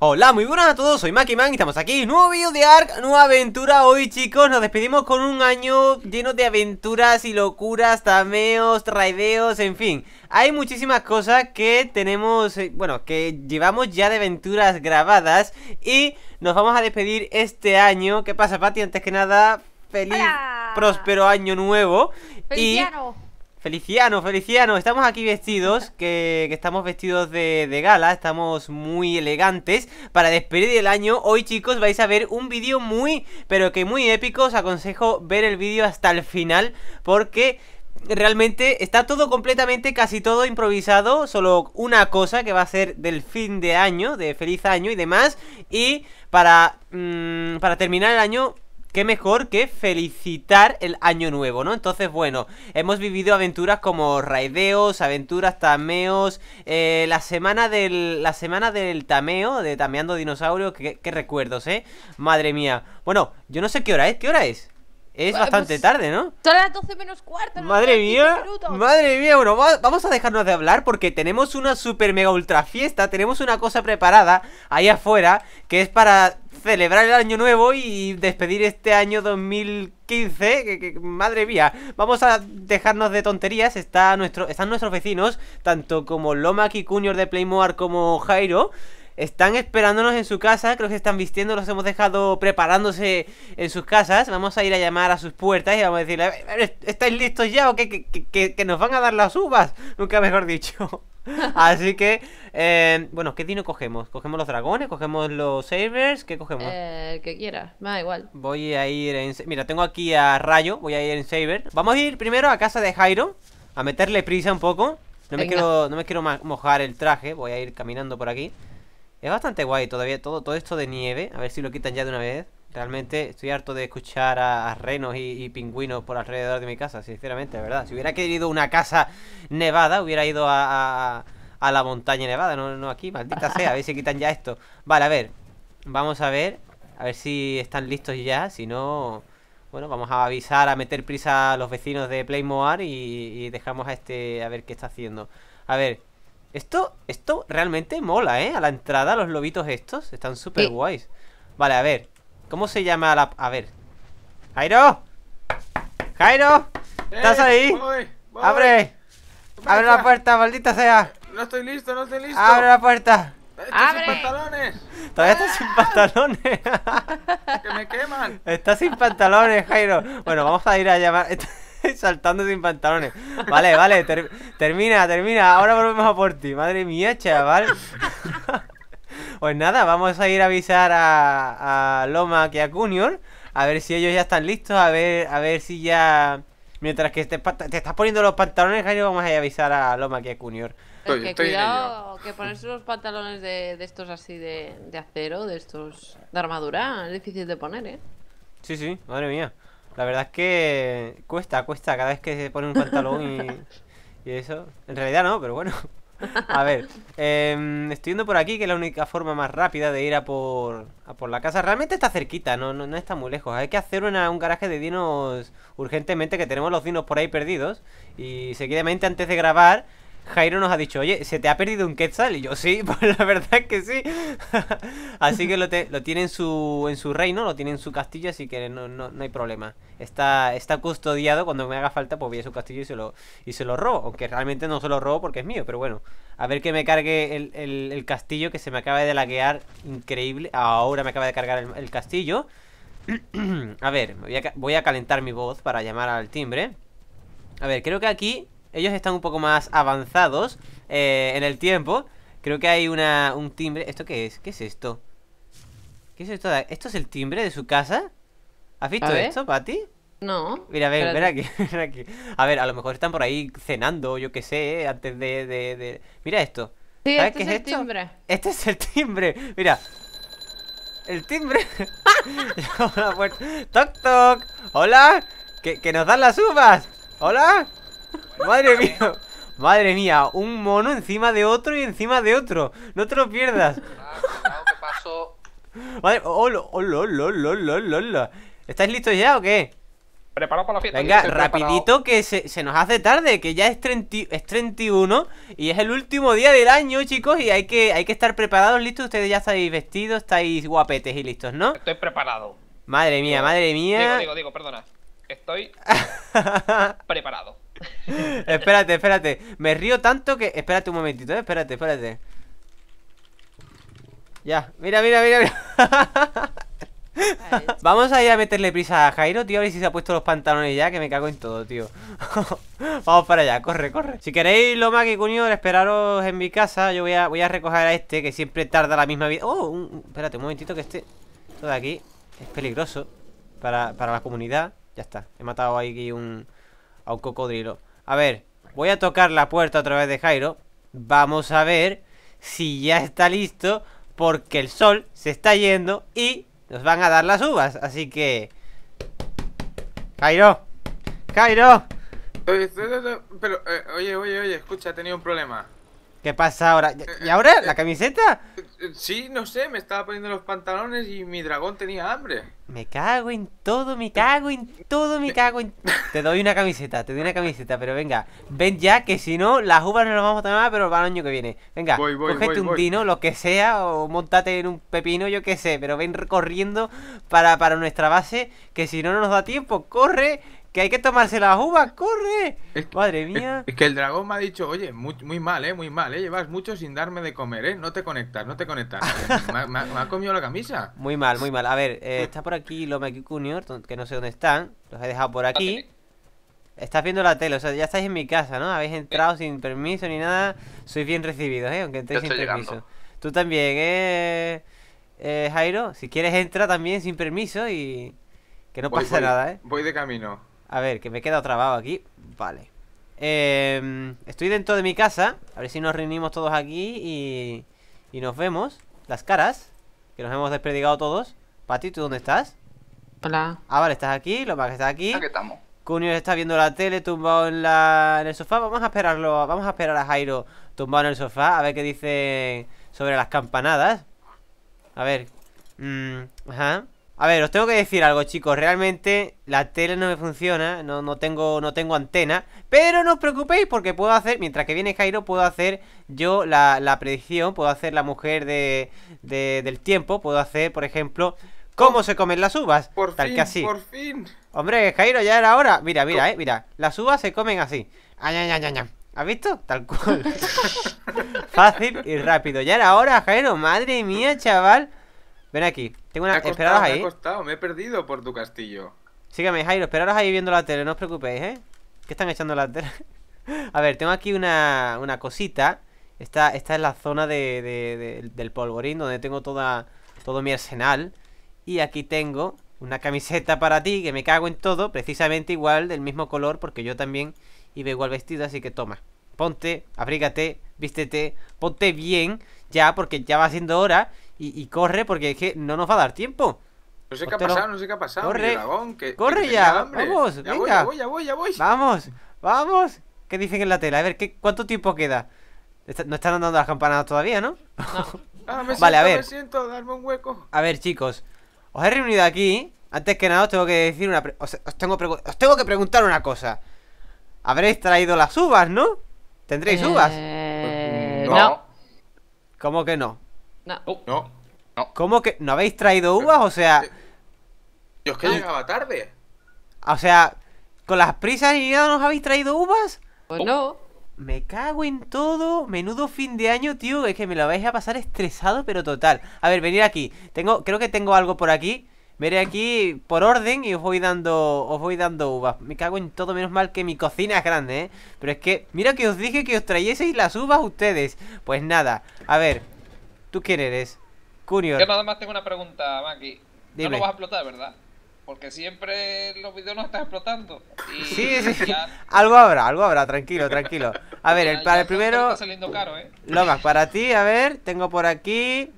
Hola, muy buenas a todos, soy Makiman y estamos aquí Nuevo vídeo de Arc, nueva aventura Hoy chicos nos despedimos con un año lleno de aventuras y locuras Tameos, raideos, en fin Hay muchísimas cosas que tenemos, eh, bueno, que llevamos ya de aventuras grabadas Y nos vamos a despedir este año ¿Qué pasa Pati? Antes que nada, feliz, próspero año nuevo Y... Feliciano, Feliciano, estamos aquí vestidos, que, estamos vestidos de, gala, estamos muy elegantes para despedir el año. Hoy chicos vais a ver un vídeo muy, pero que muy épico, os aconsejo ver el vídeo hasta el final porque... Realmente está todo completamente, casi todo improvisado, solo una cosa que va a ser del fin de año, de feliz año y demás. Y para, mm, para terminar el año qué mejor que felicitar el año nuevo, ¿no? Entonces, bueno, hemos vivido aventuras como raideos, aventuras, tameos, eh, la semana del la semana del tameo, de tameando dinosaurios, qué, recuerdos, ¿eh? Madre mía. Bueno, yo no sé qué hora es, ¿qué hora es? Es bastante pues, tarde, ¿no? Son las 12 menos cuarto. Madre mía. Madre mía, bueno, vamos a dejarnos de hablar porque tenemos una super mega ultra fiesta, tenemos una cosa preparada ahí afuera que es para celebrar el año nuevo y despedir este año 2015. madre mía, vamos a dejarnos de tonterías. Está nuestro, están nuestros vecinos, tanto como Loma cuñor de Playmore como Jairo. Están esperándonos en su casa, creo que están vistiendo, los hemos dejado preparándose en sus casas. Vamos a ir a llamar a sus puertas y vamos a decirle, ¿estáis listos ya o qué? Que, nos van a dar las uvas, nunca mejor dicho. Así que, eh, bueno, ¿qué dino cogemos? ¿Cogemos los dragones? ¿Cogemos los sabers? ¿Qué cogemos? Eh, que quiera, me da igual. Voy a ir en... Mira, tengo aquí a Rayo, voy a ir en saber. Vamos a ir primero a casa de Jairo, a meterle prisa un poco. No quiero, no me quiero mojar el traje, voy a ir caminando por aquí. Es bastante guay todavía todo, todo esto de nieve. A ver si lo quitan ya de una vez. Realmente estoy harto de escuchar a, renos y, pingüinos por alrededor de mi casa, sinceramente, de verdad. Si hubiera querido una casa nevada, hubiera ido a, la montaña nevada, no, no aquí, maldita sea. A ver si quitan ya esto. Vale, a ver. Vamos a ver. A ver si están listos ya. Si no, bueno, vamos a avisar, a meter prisa a los vecinos de Playmoar y dejamos a este a ver qué está haciendo. A ver, esto, esto realmente mola, ¿eh? A la entrada los lobitos estos están súper guays. Vale, a ver. ¿Cómo se llama la...? A ver. ¡Jairo! ¡Jairo! ¿Estás eh, ahí? ¡Abre! ¡Abre la puerta, maldita sea! No estoy listo, no estoy listo. ¡Abre la puerta! ¡Abre! sin pantalones! Todavía estás sin pantalones. que me queman. Estás sin pantalones, Jairo. Bueno, vamos a ir a llamar... saltando sin pantalones. Vale, vale, termina, termina. Ahora volvemos a por ti. Madre mía, chaval. pues nada, vamos a ir a avisar a, Loma que a Junior. A ver si ellos ya están listos. A ver, a ver si ya. Mientras que te, estás poniendo los pantalones, vamos a ir a avisar a Loma que a Junior. que cuidado, que ponerse los pantalones de, estos así de, de acero, de estos de armadura, es difícil de poner, ¿eh? Sí, sí, madre mía. La verdad es que cuesta, cuesta cada vez que se pone un pantalón y, y eso. En realidad no, pero bueno. A ver, em, estoy viendo por aquí, que la única forma más rápida de ir a por, a por la casa. Realmente está cerquita, no, no, está muy lejos. Hay que hacer una, un garaje de dinos urgentemente, que tenemos los dinos por ahí perdidos. Y seguidamente, antes de grabar, Jairo nos ha dicho, oye, ¿se te ha perdido un quetzal? Y yo, sí, pues la verdad es que sí. así que lo, tiene en su, en su reino, lo tiene en su castillo, así que no, hay problema. Está, está custodiado, cuando me haga falta, pues voy a su castillo y se, lo, y se lo robo. Aunque realmente no se lo robo porque es mío, pero bueno. A ver que me cargue el, castillo que se me acaba de laguear increíble. Ahora me acaba de cargar el, castillo. a ver, voy a, voy a calentar mi voz para llamar al timbre. A ver, creo que aquí ellos están un poco más avanzados eh, en el tiempo. Creo que hay una, un timbre. ¿Esto qué es? ¿Qué es esto? ¿Qué es esto? ¿Esto es el timbre de su casa? ¿Has visto esto, Pati? No. Mira, ven, ven aquí, A ver, a lo mejor están por ahí cenando, yo qué sé, antes de... Mira esto. ¿Sabes este es, el timbre. Este es el timbre. Mira. El timbre. ¡Toc, toc! ¡Hola! ¿Que, ¿Que nos dan las uvas! ¡Hola! Madre mía. Madre mía, un mono encima de otro y encima de otro. No te lo pierdas. ¿Estáis listos ya o qué? Preparado para la fiesta. Venga, rapidito que se, nos hace tarde, que ya es, 31 y es el último día del año, chicos, y hay que, hay que estar preparados, listos. Ustedes ya estáis vestidos, estáis guapetes y listos, ¿no? Estoy preparado. Madre mía, madre mía. Digo, digo, digo, perdona. Estoy preparado espérate, espérate. Me río tanto que. Espérate un momentito, ¿eh? espérate, espérate. Ya, mira, mira, mira, Vamos a ir a meterle prisa a Jairo, tío, a ver si se ha puesto los pantalones ya, que me cago en todo, tío. Vamos para allá, corre, corre. Si queréis lo más que cuño esperaros en mi casa. Yo voy a, voy a recoger a este, que siempre tarda la misma vida. Oh, espérate un momentito que este. Todo de aquí es peligroso para, para la comunidad. Ya está, he matado ahí un, a un cocodrilo. A ver, voy a tocar la puerta a través de Jairo. Vamos a ver si ya está listo porque el sol se está yendo y nos van a dar las uvas. Así que... Jairo, Jairo. pero, eh, oye, oye, oye, escucha, he tenido un problema. ¿Qué pasa ahora? Eh, ¿Y ahora? ¿La eh, camiseta? Eh, sí, no sé, me estaba poniendo los pantalones y mi dragón tenía hambre. Me cago en todo, me cago en todo, me cago en... te doy una camiseta, te doy una camiseta, pero venga, ven ya que si no, las uvas no las vamos a tomar, pero para el año que viene. Venga, voy, un dino, lo que sea, o montate en un pepino, yo qué sé, pero ven corriendo para, para nuestra base, que si no, no nos da tiempo. Corre, que hay que tomarse las uvas, corre. Madre mía. Es, que el dragón me ha dicho, oye, muy, mal, eh, muy mal, eh. Llevas mucho sin darme de comer, eh. No te conectas, no te conectas. me, ha comido la camisa. Muy mal, muy mal. A ver, eh, está por aquí lo y que no sé dónde están. Los he dejado por aquí. Ah, Estás viendo la tele, o sea, ya estáis en mi casa, ¿no? Habéis entrado sin permiso ni nada. Sois bien recibidos, eh, aunque entréis sin permiso. Tú también, eh, eh. Jairo, si quieres entra también sin permiso y que no pasa nada, ¿eh? Voy de camino. A ver, que me he quedado trabado aquí Vale em, Estoy dentro de mi casa A ver si nos reunimos todos aquí y, y nos vemos Las caras Que nos hemos desperdigado todos Pati, ¿tú dónde estás? Hola Ah, vale, estás aquí Lo más que está aquí Aquí estamos Cunio está viendo la tele tumbado en, la, en el sofá Vamos a esperarlo Vamos a esperar a Jairo tumbado en el sofá A ver qué dice sobre las campanadas A ver mm, Ajá a ver, os tengo que decir algo, chicos. Realmente la tele no me funciona. No, no, tengo, no tengo antena. Pero no os preocupéis porque puedo hacer... Mientras que viene Jairo, puedo hacer yo la, predicción. Puedo hacer la mujer de, del tiempo. Puedo hacer, por ejemplo... ¿Cómo se comen las uvas? Por Tal fin, que así. por fin. Hombre, Jairo, ya era hora. Mira, mira, eh, mira. Las uvas se comen así. Aña, ¿Has visto? Tal cual. Fácil y rápido. Ya era hora, Jairo. Madre mía, chaval. Ven aquí. Tengo una. Costado, ahí. Me, he perdido por tu castillo. Sígame Jairo. Esperaros ahí viendo la tele. No os preocupéis, ¿eh? ¿Qué están echando la tele? a ver, tengo aquí una, cosita. Esta, esta es la zona de, del polvorín donde tengo toda, todo mi arsenal. Y aquí tengo una camiseta para ti que me cago en todo. Precisamente igual, del mismo color, porque yo también iba igual vestido. Así que toma. Ponte, abrígate, vístete, ponte bien ya, porque ya va siendo hora y, corre porque es que no nos va a dar tiempo. No sé qué ha pasado, no sé qué ha pasado. Corre, corre ya, vamos, ya venga. Voy, ya voy, ya voy, Vamos, vamos. ¿Qué dicen en la tela? A ver, ¿qué, ¿cuánto tiempo queda? no están andando las campanadas todavía, ¿no? Ah, vale, a ver. A ver, chicos, os he reunido aquí. Antes que nada os tengo que decir una... Os, tengo, que preguntar una cosa. Habréis traído las uvas, ¿no? ¿Tendréis eh, uvas? No. ¿Cómo que no? Oh, no. no. ¿Cómo que no habéis traído uvas? O sea... Yo es que ah. llegaba tarde. O sea, ¿con las prisas y nada nos habéis traído uvas? Pues no. Oh. Me cago en todo. Menudo fin de año, tío. Es que me lo vais a pasar estresado, pero total. A ver, venid aquí. Tengo, creo que tengo algo por aquí. Veré aquí por orden y os voy dando os voy dando uvas. Me cago en todo, menos mal que mi cocina es grande, ¿eh? Pero es que, mira que os dije que os trayeseis las uvas ustedes. Pues nada, a ver, ¿Tú quién eres? curioso Yo nada más tengo una pregunta, Maki. No lo vas a explotar, ¿verdad? Porque siempre los videos no están explotando. sí, sí, sí. Algo habrá, algo habrá, tranquilo, tranquilo. A ver, el, para el primero. Está saliendo caro, ¿eh? Lomas, para ti, a ver, tengo por aquí.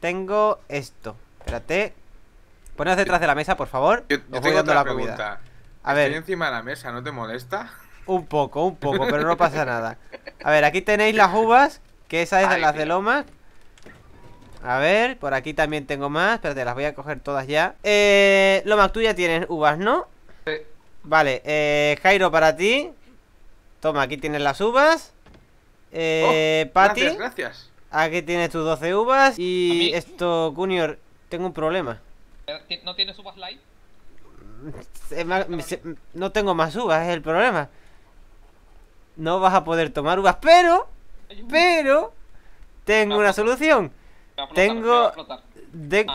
Tengo esto. Espérate. Ponedos detrás de la mesa, por favor. Yo, tengo la pregunta. Comida. A ver. Estoy encima de la mesa, ¿no te molesta? Un poco, un poco, pero no pasa nada. A ver, aquí tenéis las uvas, que esa es de las de Lomas. A ver, por aquí también tengo más. Espérate, las voy a coger todas ya. Eh, Loma, tú ya tienes uvas, ¿no? Vale, eh, Jairo para ti. Toma, aquí tienes las uvas. Eh, oh, Gracias, Aquí tienes tus 12 uvas. Y esto, Junior, tengo un problema. Eh, ¿No tienes uvas light? no tengo más uvas, es el problema. No vas a poder tomar uvas, pero. Pero. Tengo ah, una pues solución tengo, ah.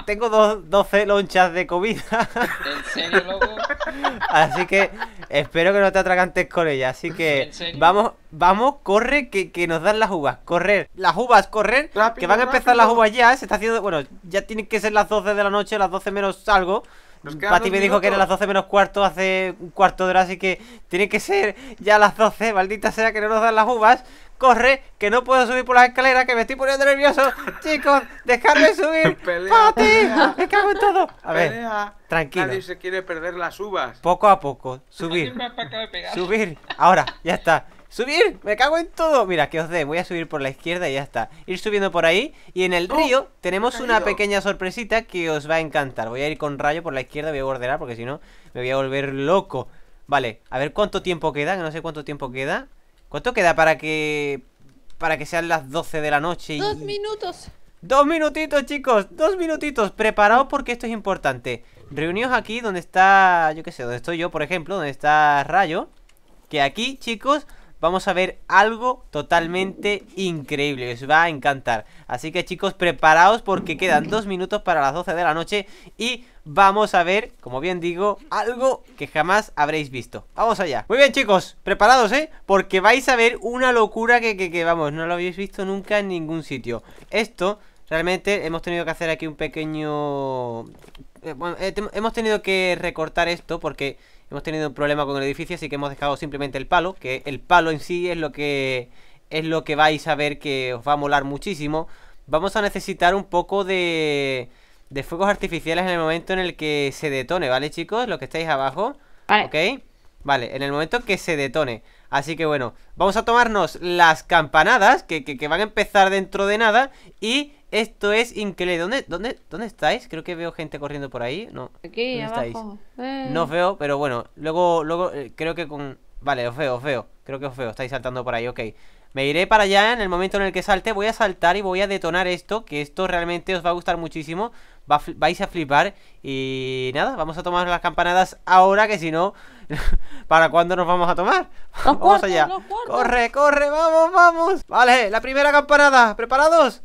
tengo 12 lonchas de comida. Así que espero que no te atragantes con ella. Así que vamos, vamos, corre, que, que, nos dan las uvas. Correr, las uvas, correr. que van a empezar las uvas ya. Se está haciendo, bueno, ya tienen que ser las 12 de la noche, las 12 menos algo. Mm, Pati me dijo que era las 12 menos cuarto hace un cuarto de hora, así que tiene que ser ya las 12. Maldita sea que no nos dan las uvas. Corre, que no puedo subir por las escaleras, que me estoy poniendo nervioso. Chicos, dejadme subir. ¡Pati! ¡Me cago en todo! A ver, tranquilo. Nadie se quiere perder las uvas. Poco a poco, subir. subir. Ahora, ya está. ¡Subir! ¡Me cago en todo! Mira, que os dé, voy a subir por la izquierda y ya está Ir subiendo por ahí, y en el oh, río tenemos una pequeña sorpresita que os va a encantar Voy a ir con rayo por la izquierda, voy a bordear porque si no me voy a volver loco Vale, a ver cuánto tiempo queda, que no sé cuánto tiempo queda ¿Cuánto queda para que... para que sean las 12 de la noche? Y... ¡Dos minutos! ¡Dos minutitos, chicos! ¡Dos minutitos! Preparaos porque esto es importante Reuníos aquí donde está... yo qué sé, donde estoy yo, por ejemplo, donde está Rayo Que aquí, chicos, vamos a ver algo totalmente increíble os va a encantar. Así que chicos, preparaos porque quedan dos minutos para las 12 de la noche y vamos a ver, como bien digo, algo que jamás habréis visto. Vamos allá. Muy bien chicos, preparados, ¿eh? Porque vais a ver una locura que, que, que vamos, no lo habéis visto nunca en ningún sitio. Esto... Realmente hemos tenido que hacer aquí un pequeño... Eh, bueno, eh, hemos tenido que recortar esto porque hemos tenido un problema con el edificio, así que hemos dejado simplemente el palo, que el palo en sí es lo que es lo que vais a ver que os va a molar muchísimo. Vamos a necesitar un poco de, de fuegos artificiales en el momento en el que se detone, ¿vale chicos? Los que estáis abajo, vale. ¿ok? Vale, en el momento que se detone. Así que bueno, vamos a tomarnos las campanadas que van a empezar dentro de nada y esto es increíble. ¿Dónde, dónde, ¿Dónde estáis? Creo que veo gente corriendo por ahí. No. Aquí, abajo. Eh. No os veo, pero bueno. Luego, luego, eh, creo que con... Vale, os veo, os veo. Creo que os veo. Estáis saltando por ahí, ok. Me iré para allá en el momento en el que salte. Voy a saltar y voy a detonar esto. Que esto realmente os va a gustar muchísimo. vais a flipar. Y nada, vamos a tomar las campanadas ahora. Que si no, ¿para cuándo nos vamos a tomar? vamos allá. Corre, corre, vamos, vamos. Vale, la primera campanada. ¿Preparados?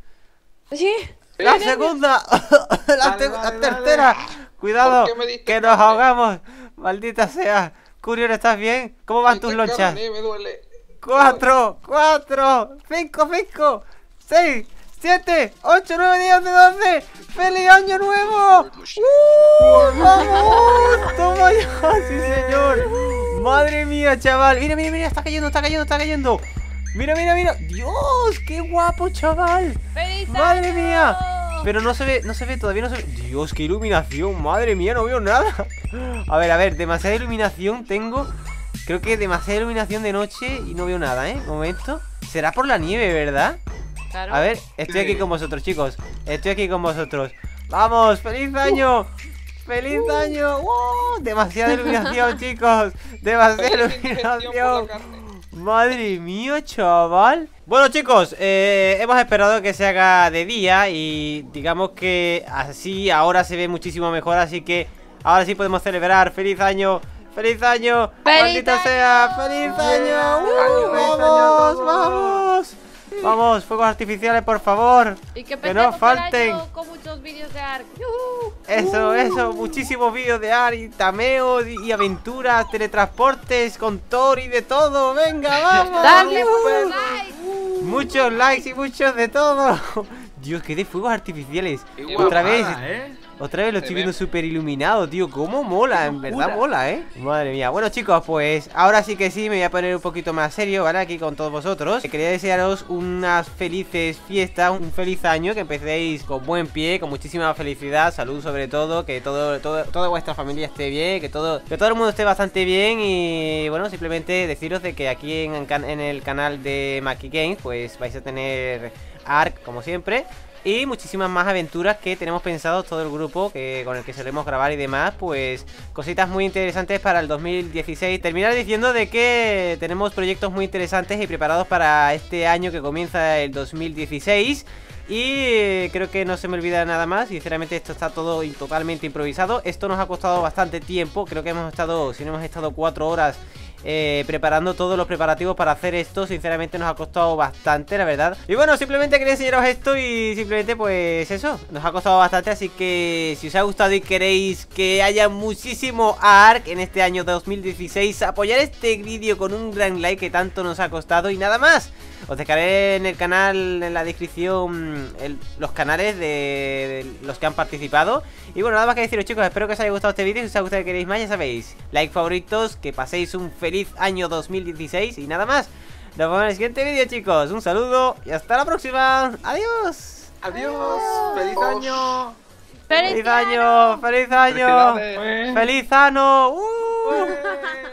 ¿Sí? La segunda, la, tercera. Cuidado, que nos ahogamos. Maldita sea. Curio, ¿estás bien? ¿Cómo van tus lonchas? Me duele. Cuatro, cuatro, cinco, cinco, seis, Siete, ocho, nueve, días, once, doce ¡Feliz año nuevo! ¡Uh! ¡Vamos! ¡Sí, señor! ¡Madre mía, chaval! ¡Mira, mira, mira! ¡Está cayendo, está cayendo, está cayendo! Mira, mira, mira. Dios, qué guapo, chaval. Madre mía. Pero no se ve, no se ve, todavía no se Dios, qué iluminación. Madre mía, no veo nada. A ver, a ver, demasiada iluminación tengo. Creo que demasiada iluminación de noche y no veo nada, ¿eh? Momento. Será por la nieve, ¿verdad? Claro. A ver, estoy aquí con vosotros, chicos. Estoy aquí con vosotros. ¡Vamos! ¡Feliz uh. año! ¡Feliz uh. año! ¡Wow! ¡Uh! Demasiada iluminación, chicos. Demasiada iluminación. Madre mía, chaval Bueno chicos, eh, hemos esperado que se haga de día Y digamos que así ahora se ve muchísimo mejor Así que ahora sí podemos celebrar ¡Feliz año! ¡Feliz año! ¡Feliz año! sea! ¡Feliz ¡Feliz año! Uh, ¡Vamos! ¡Vamos! Vamos, fuegos artificiales, por favor. que, no falten. Con muchos vídeos de Eso, eso, muchísimos vídeos de ARK y tameos y aventuras, teletransportes con Thor y de todo. Venga, vamos. Dale, pues. uh. muchos likes. y muchos de todo. Dios, que de fuegos artificiales. Otra vez. ¿eh? Otra vez lo estoy viendo súper iluminado, tío. ¿Cómo mola? En verdad mola, ¿eh? Madre mía. Bueno, chicos, pues ahora sí que sí me voy a poner un poquito más serio, ¿vale? Aquí con todos vosotros. Eh, quería desearos unas felices fiestas, un feliz año, que empecéis con buen pie, con muchísima felicidad, salud sobre todo, que todo, todo toda vuestra familia esté bien, que todo, que todo el mundo esté bastante bien y bueno, simplemente deciros de que aquí en, el canal de Maki Games, pues vais a tener ARC como siempre y muchísimas más aventuras que tenemos pensado todo el grupo que con el que solemos grabar y demás, pues cositas muy interesantes para el 2016. Terminar diciendo de que tenemos proyectos muy interesantes y preparados para este año que comienza el 2016. Y creo que no se me olvida nada más, sinceramente esto está todo totalmente improvisado Esto nos ha costado bastante tiempo, creo que hemos estado, si no hemos estado cuatro horas eh, preparando todos los preparativos para hacer esto Sinceramente nos ha costado bastante, la verdad Y bueno, simplemente quería enseñaros esto y simplemente pues eso Nos ha costado bastante, así que si os ha gustado y queréis que haya muchísimo ARC en este año 2016 Apoyar este vídeo con un gran like que tanto nos ha costado y nada más os dejaré en el canal, en la descripción, los canales de, los que han participado. Y bueno, nada más que deciros chicos, espero que os haya gustado este vídeo. Si os ha gustado y queréis más, ya sabéis, like favoritos, que paséis un feliz feliz año 2016 y nada más. Nos vemos en el siguiente vídeo, chicos. Un saludo y hasta la próxima. Adiós. Adiós. Feliz año. Feliz año. Feliz año. Feliz ano uh.